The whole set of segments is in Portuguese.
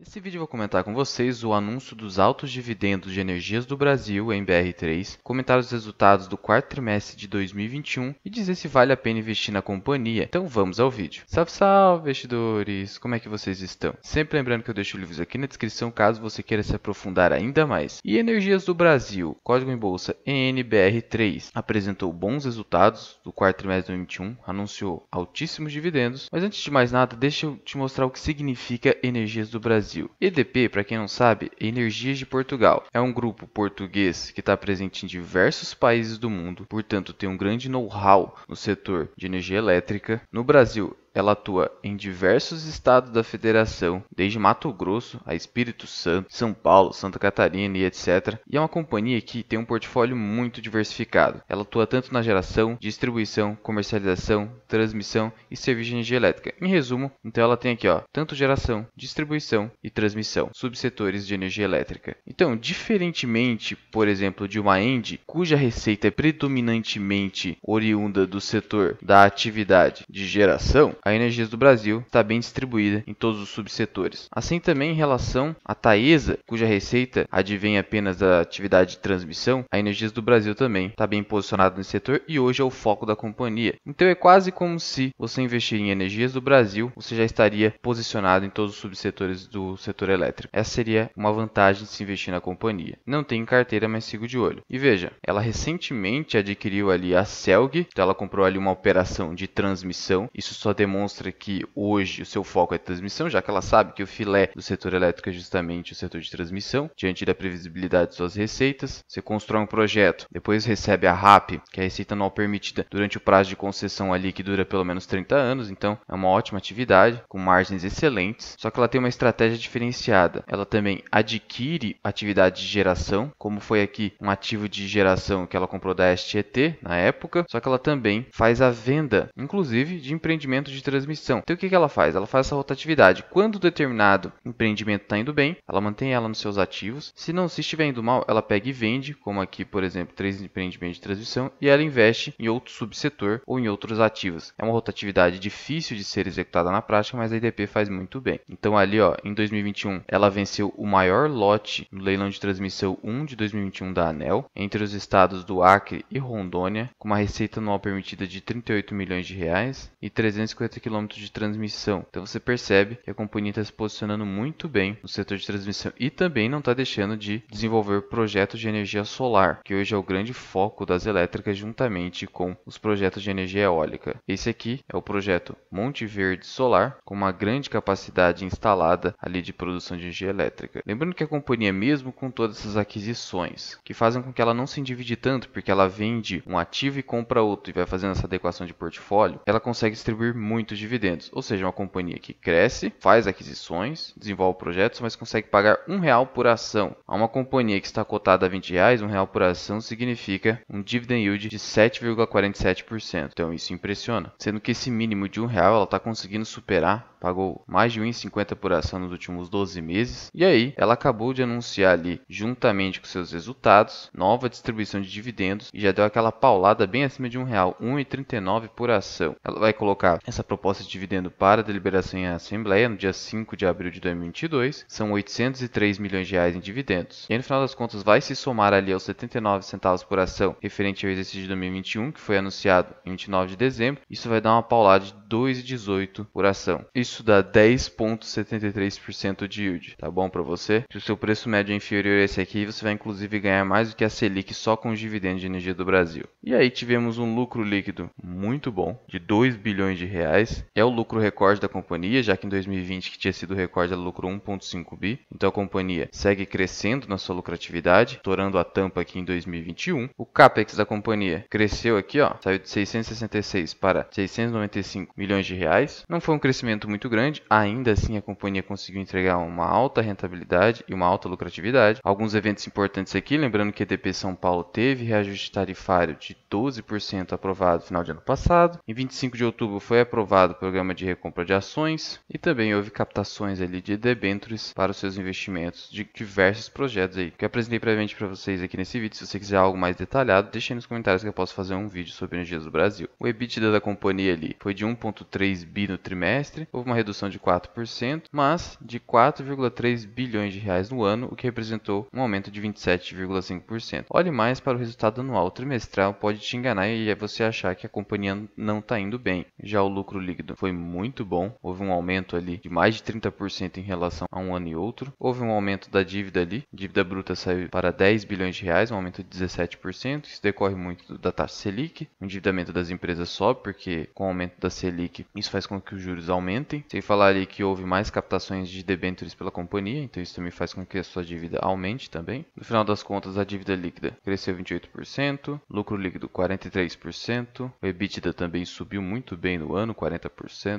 Nesse vídeo eu vou comentar com vocês o anúncio dos altos dividendos de energias do Brasil em BR3, comentar os resultados do quarto trimestre de 2021 e dizer se vale a pena investir na companhia. Então vamos ao vídeo. Salve, salve, investidores! Como é que vocês estão? Sempre lembrando que eu deixo livros aqui na descrição caso você queira se aprofundar ainda mais. E Energias do Brasil, código em bolsa ENBR3, apresentou bons resultados do quarto trimestre de 2021, anunciou altíssimos dividendos, mas antes de mais nada, deixa eu te mostrar o que significa Energias do Brasil Brasil. EDP, para quem não sabe, é Energias de Portugal. É um grupo português que está presente em diversos países do mundo, portanto tem um grande know-how no setor de energia elétrica. No Brasil, ela atua em diversos estados da federação, desde Mato Grosso a Espírito Santo, São Paulo, Santa Catarina e etc. E é uma companhia que tem um portfólio muito diversificado. Ela atua tanto na geração, distribuição, comercialização, transmissão e serviço de energia elétrica. Em resumo, então ela tem aqui, ó, tanto geração, distribuição e transmissão, subsetores de energia elétrica. Então, diferentemente, por exemplo, de uma ende cuja receita é predominantemente oriunda do setor da atividade de geração, a a Energias do Brasil está bem distribuída em todos os subsetores. Assim também em relação à Taesa, cuja receita advém apenas da atividade de transmissão, a Energias do Brasil também está bem posicionada nesse setor e hoje é o foco da companhia. Então é quase como se você investir em Energias do Brasil, você já estaria posicionado em todos os subsetores do setor elétrico. Essa seria uma vantagem de se investir na companhia. Não tem carteira, mas sigo de olho. E veja, ela recentemente adquiriu ali a Celg, então ela comprou ali uma operação de transmissão. Isso só demora demonstra que hoje o seu foco é transmissão, já que ela sabe que o filé do setor elétrico é justamente o setor de transmissão, diante da previsibilidade de suas receitas. Você constrói um projeto, depois recebe a RAP, que é a receita anual permitida durante o prazo de concessão ali que dura pelo menos 30 anos, então é uma ótima atividade, com margens excelentes, só que ela tem uma estratégia diferenciada. Ela também adquire atividade de geração, como foi aqui um ativo de geração que ela comprou da STET na época, só que ela também faz a venda, inclusive de empreendimentos de de transmissão. Então o que, que ela faz? Ela faz essa rotatividade. Quando determinado empreendimento está indo bem, ela mantém ela nos seus ativos. Se não se estiver indo mal, ela pega e vende, como aqui, por exemplo, três empreendimentos de transmissão, e ela investe em outro subsetor ou em outros ativos. É uma rotatividade difícil de ser executada na prática, mas a IDP faz muito bem. Então ali, ó, em 2021, ela venceu o maior lote no leilão de transmissão 1 de 2021 da ANEL, entre os estados do Acre e Rondônia, com uma receita anual permitida de 38 milhões de reais e 350 150 km de transmissão. Então você percebe que a companhia está se posicionando muito bem no setor de transmissão e também não está deixando de desenvolver projetos de energia solar, que hoje é o grande foco das elétricas juntamente com os projetos de energia eólica. Esse aqui é o projeto Monte Verde Solar, com uma grande capacidade instalada ali de produção de energia elétrica. Lembrando que a companhia, mesmo com todas essas aquisições, que fazem com que ela não se endivide tanto, porque ela vende um ativo e compra outro e vai fazendo essa adequação de portfólio, ela consegue distribuir muito muitos dividendos. Ou seja, uma companhia que cresce, faz aquisições, desenvolve projetos, mas consegue pagar um real por ação. A uma companhia que está cotada a 20 reais, um real por ação significa um dividend yield de 7,47%. Então isso impressiona. Sendo que esse mínimo de um real ela está conseguindo superar pagou mais de 1,50 por ação nos últimos 12 meses. E aí, ela acabou de anunciar ali, juntamente com seus resultados, nova distribuição de dividendos e já deu aquela paulada bem acima de um real, 1,39 por ação. Ela vai colocar essa propostas de dividendo para deliberação em Assembleia no dia 5 de abril de 2022 são 803 milhões de reais em dividendos. E aí, no final das contas vai se somar ali aos 79 centavos por ação referente ao exercício de 2021, que foi anunciado em 29 de dezembro. Isso vai dar uma paulada de 2,18 por ação. Isso dá 10,73% de yield. Tá bom para você? Se o seu preço médio é inferior a esse aqui, você vai inclusive ganhar mais do que a Selic só com os dividendos de energia do Brasil. E aí tivemos um lucro líquido muito bom de 2 bilhões de reais reais, é o lucro recorde da companhia, já que em 2020 que tinha sido recorde ela lucrou 1.5 bi. Então a companhia segue crescendo na sua lucratividade, estourando a tampa aqui em 2021. O capex da companhia cresceu aqui, ó, saiu de 666 para 695 milhões de reais. Não foi um crescimento muito grande, ainda assim a companhia conseguiu entregar uma alta rentabilidade e uma alta lucratividade. Alguns eventos importantes aqui, lembrando que a EDP São Paulo teve reajuste tarifário de 12% aprovado no final de ano passado. Em 25 de outubro foi aprovado o programa de recompra de ações e também houve captações ali de debêntures para os seus investimentos de diversos projetos aí que eu apresentei previamente para vocês aqui nesse vídeo. Se você quiser algo mais detalhado, deixe aí nos comentários que eu posso fazer um vídeo sobre energias do Brasil. O EBITDA da companhia ali foi de 1.3 bi no trimestre, houve uma redução de 4%, mas de 4,3 bilhões de reais no ano, o que representou um aumento de 27,5%. Olhe mais para o resultado anual. trimestral pode pode te enganar e é você achar que a companhia não está indo bem. Já o lucro líquido foi muito bom, houve um aumento ali de mais de 30% em relação a um ano e outro. Houve um aumento da dívida ali, dívida bruta saiu para 10 bilhões de reais, um aumento de 17%. Isso decorre muito da taxa Selic. O endividamento das empresas sobe porque com o aumento da Selic isso faz com que os juros aumentem. Sem falar ali que houve mais captações de debêntures pela companhia, então isso também faz com que a sua dívida aumente também. No final das contas, a dívida líquida cresceu 28%, lucro líquido 43%. O EBITDA também subiu muito bem no ano, 40%.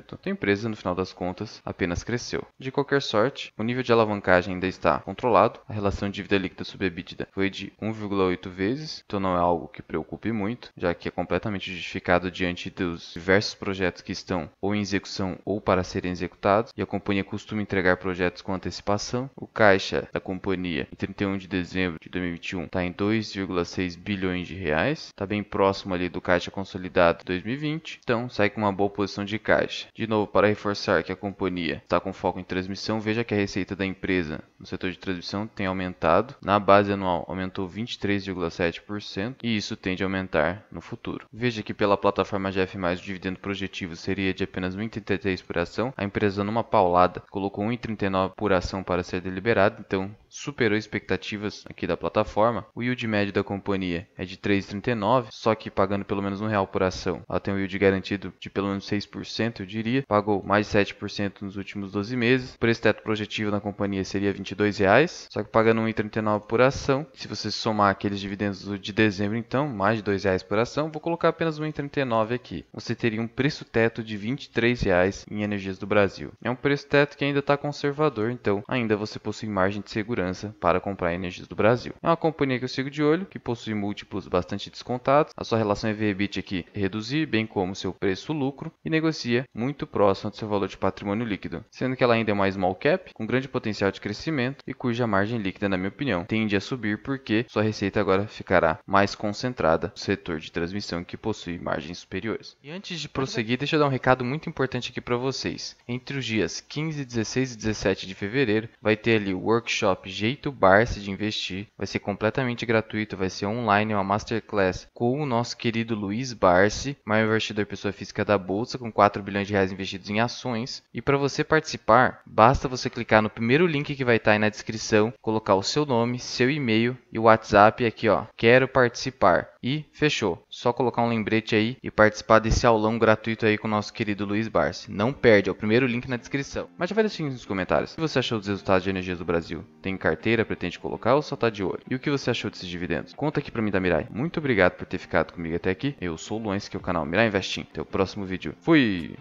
Então a empresa, no final das contas, apenas cresceu. De qualquer sorte, o nível de alavancagem ainda está controlado. A relação dívida líquida sobre EBITDA foi de 1,8 vezes, então não é algo que preocupe muito, já que é completamente justificado diante dos diversos projetos que estão ou em execução ou para serem executados, e a companhia costuma entregar projetos com antecipação. O caixa da companhia em 31 de dezembro de 2021 está em 2,6 bilhões de reais, está bem bem próximo ali do caixa consolidado 2020, então sai com uma boa posição de caixa. De novo, para reforçar que a companhia está com foco em transmissão, veja que a receita da empresa no setor de transmissão tem aumentado, na base anual aumentou 23,7% e isso tende a aumentar no futuro. Veja que pela plataforma GF+, o dividendo projetivo seria de apenas 1,33 por ação, a empresa numa paulada colocou 1,39 por ação para ser deliberada, então superou expectativas aqui da plataforma. O yield médio da companhia é de 3,39, só que pagando pelo menos um real por ação, ela tem um yield garantido de pelo menos 6%, eu diria. Pagou mais de 7% nos últimos 12 meses. O preço teto projetivo na companhia seria R$ 22,00, só que pagando 1,39 por ação. Se você somar aqueles dividendos de dezembro, então, mais de R$ 2,00 por ação, vou colocar apenas 1,39 aqui. Você teria um preço teto de R$ 23,00 em Energias do Brasil. É um preço teto que ainda está conservador, então ainda você possui margem de segurança para comprar Energias do Brasil. É uma companhia que eu sigo de olho, que possui múltiplos bastante descontados a sua relação EV/EBIT aqui reduzir, bem como seu preço-lucro, e negocia muito próximo do seu valor de patrimônio líquido, sendo que ela ainda é mais small cap, com grande potencial de crescimento e cuja margem líquida, na minha opinião, tende a subir porque sua receita agora ficará mais concentrada no setor de transmissão que possui margens superiores. E antes de prosseguir, deixa eu dar um recado muito importante aqui para vocês. Entre os dias 15, 16 e 17 de fevereiro, vai ter ali o workshop Jeito Barce de Investir, vai ser completamente gratuito, vai ser online, é uma masterclass com o nosso querido Luiz Barsi, maior investidor pessoa física da bolsa, com 4 bilhões de reais investidos em ações. E para você participar, basta você clicar no primeiro link que vai estar tá aí na descrição, colocar o seu nome, seu e-mail e o WhatsApp aqui, ó. Quero participar. E fechou. Só colocar um lembrete aí e participar desse aulão gratuito aí com o nosso querido Luiz Barsi. Não perde, é o primeiro link na descrição. Mas já vai deixando nos comentários. O que você achou dos resultados de energias do Brasil? Tem carteira, pretende colocar ou só tá de olho? E o que você achou desses dividendos? Conta aqui para mim da Mirai. Muito obrigado por ter ficado comigo até aqui. Eu sou o Luan, que é o canal Mirar Investing. Até o próximo vídeo. Fui!